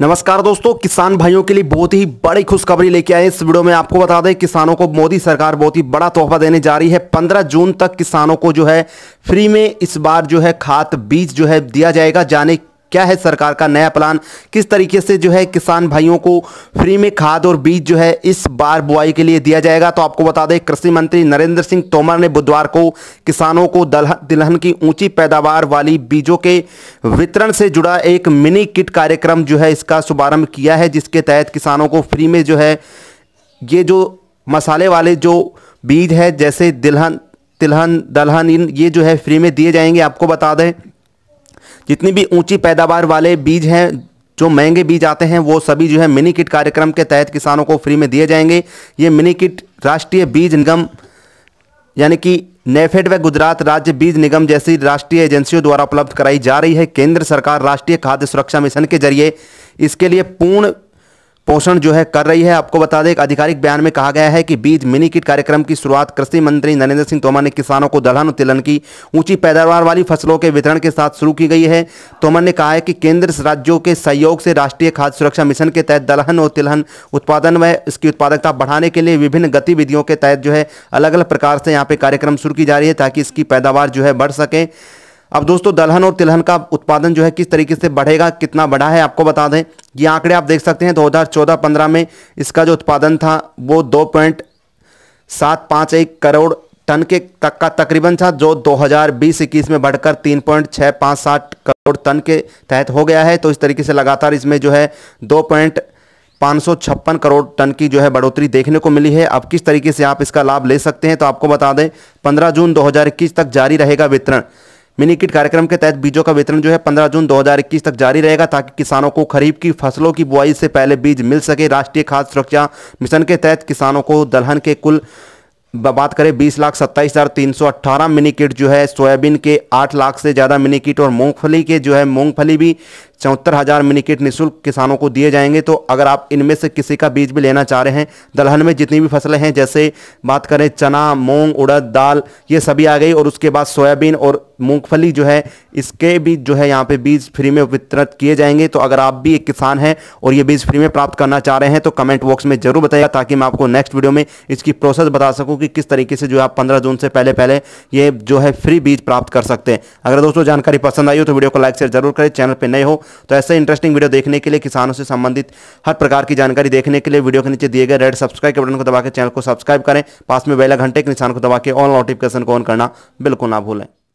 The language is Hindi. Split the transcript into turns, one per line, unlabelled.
नमस्कार दोस्तों किसान भाइयों के लिए बहुत ही बड़ी खुशखबरी लेके आए इस वीडियो में आपको बता दें किसानों को मोदी सरकार बहुत ही बड़ा तोहफा देने जा रही है 15 जून तक किसानों को जो है फ्री में इस बार जो है खाद बीज जो है दिया जाएगा जाने क्या है सरकार का नया प्लान किस तरीके से जो है किसान भाइयों को फ्री में खाद और बीज जो है इस बार बुआई के लिए दिया जाएगा तो आपको बता दें कृषि मंत्री नरेंद्र सिंह तोमर ने बुधवार को किसानों को दिलहन की ऊंची पैदावार वाली बीजों के वितरण से जुड़ा एक मिनी किट कार्यक्रम जो है इसका शुभारंभ किया है जिसके तहत किसानों को फ्री में जो है ये जो मसाले वाले जो बीज है जैसे दिलहन तिलहन दलहन इन ये जो है फ्री में दिए जाएंगे आपको बता दें जितनी भी ऊंची पैदावार वाले बीज हैं जो महंगे बीज आते हैं वो सभी जो है मिनी किट कार्यक्रम के तहत किसानों को फ्री में दिए जाएंगे ये मिनी किट राष्ट्रीय बीज निगम यानी कि नेफेड व गुजरात राज्य बीज निगम जैसी राष्ट्रीय एजेंसियों द्वारा उपलब्ध कराई जा रही है केंद्र सरकार राष्ट्रीय खाद्य सुरक्षा मिशन के जरिए इसके लिए पूर्ण पोषण जो है कर रही है आपको बता दें एक आधिकारिक बयान में कहा गया है कि बीज मिनी किट कार्यक्रम की शुरुआत कृषि मंत्री नरेंद्र सिंह तोमर ने किसानों को दलहन और तिलहन की ऊंची पैदावार वाली फसलों के वितरण के साथ शुरू की गई है तोमर ने कहा है कि केंद्र राज्यों के सहयोग से राष्ट्रीय खाद्य सुरक्षा मिशन के तहत दलहन और तिलहन उत्पादन व इसकी उत्पादकता बढ़ाने के लिए विभिन्न गतिविधियों के तहत जो है अलग अलग प्रकार से यहाँ पर कार्यक्रम शुरू की जा रही है ताकि इसकी पैदावार जो है बढ़ सके अब दोस्तों दलहन और तिलहन का उत्पादन जो है किस तरीके से बढ़ेगा कितना बढ़ा है आपको बता दें ये आंकड़े आप देख सकते हैं 2014-15 में इसका जो उत्पादन था वो दो पॉइंट सात पाँच एक करोड़ टन के तक का तकरीबन था जो 2020-21 में बढ़कर तीन पॉइंट छः पाँच सात करोड़ टन के तहत हो गया है तो इस तरीके से लगातार इसमें जो है दो पॉइंट पाँच करोड़ टन की जो है बढ़ोतरी देखने को मिली है अब किस तरीके से आप इसका लाभ ले सकते हैं तो आपको बता दें 15 जून 2021 तक जारी रहेगा वितरण मिनी किट कार्यक्रम के तहत बीजों का वितरण जो है 15 जून 2021 तक जारी रहेगा ताकि किसानों को खरीफ की फसलों की बुआई से पहले बीज मिल सके राष्ट्रीय खाद्य सुरक्षा मिशन के तहत किसानों को दलहन के कुल बात करें बीस लाख सत्ताईस हज़ार तीन सौ अट्ठारह मिनी किट जो है सोयाबीन के आठ लाख से ज़्यादा मिनी किट और मूंगफली के जो है मूंगफली भी चौहत्तर हज़ार मिनी किट निःशुल्क किसानों को दिए जाएंगे तो अगर आप इनमें से किसी का बीज भी लेना चाह रहे हैं दलहन में जितनी भी फसलें हैं जैसे बात करें चना मूंग उड़द दाल ये सभी आ गई और उसके बाद सोयाबीन और मूंगफली जो है इसके भी जो है यहाँ पे बीज फ्री में वितरित किए जाएंगे तो अगर आप भी एक किसान हैं और ये बीज फ्री में प्राप्त करना चाह रहे हैं तो कमेंट बॉक्स में जरूर बताएगा ताकि मैं आपको नेक्स्ट वीडियो में इसकी प्रोसेस बता सकूँ कि किस तरीके से जो है आप पंद्रह जून से पहले पहले ये जो है फ्री बीज प्राप्त कर सकते हैं अगर दोस्तों जानकारी पसंद आई हो तो वीडियो को लाइक शेयर जरूर करें चैनल पर नए हो तो ऐसे इंटरेस्टिंग वीडियो देखने के लिए किसानों से संबंधित हर प्रकार की जानकारी देखने के लिए वीडियो के नीचे दिए गए रेड सब्सक्राइब के बटन को दबाकर चैनल को सब्सक्राइब करें पास में बेला घंटे के निशान को दबाकर ऑल नोटिफिकेशन को ऑन करना बिल्कुल ना भूलें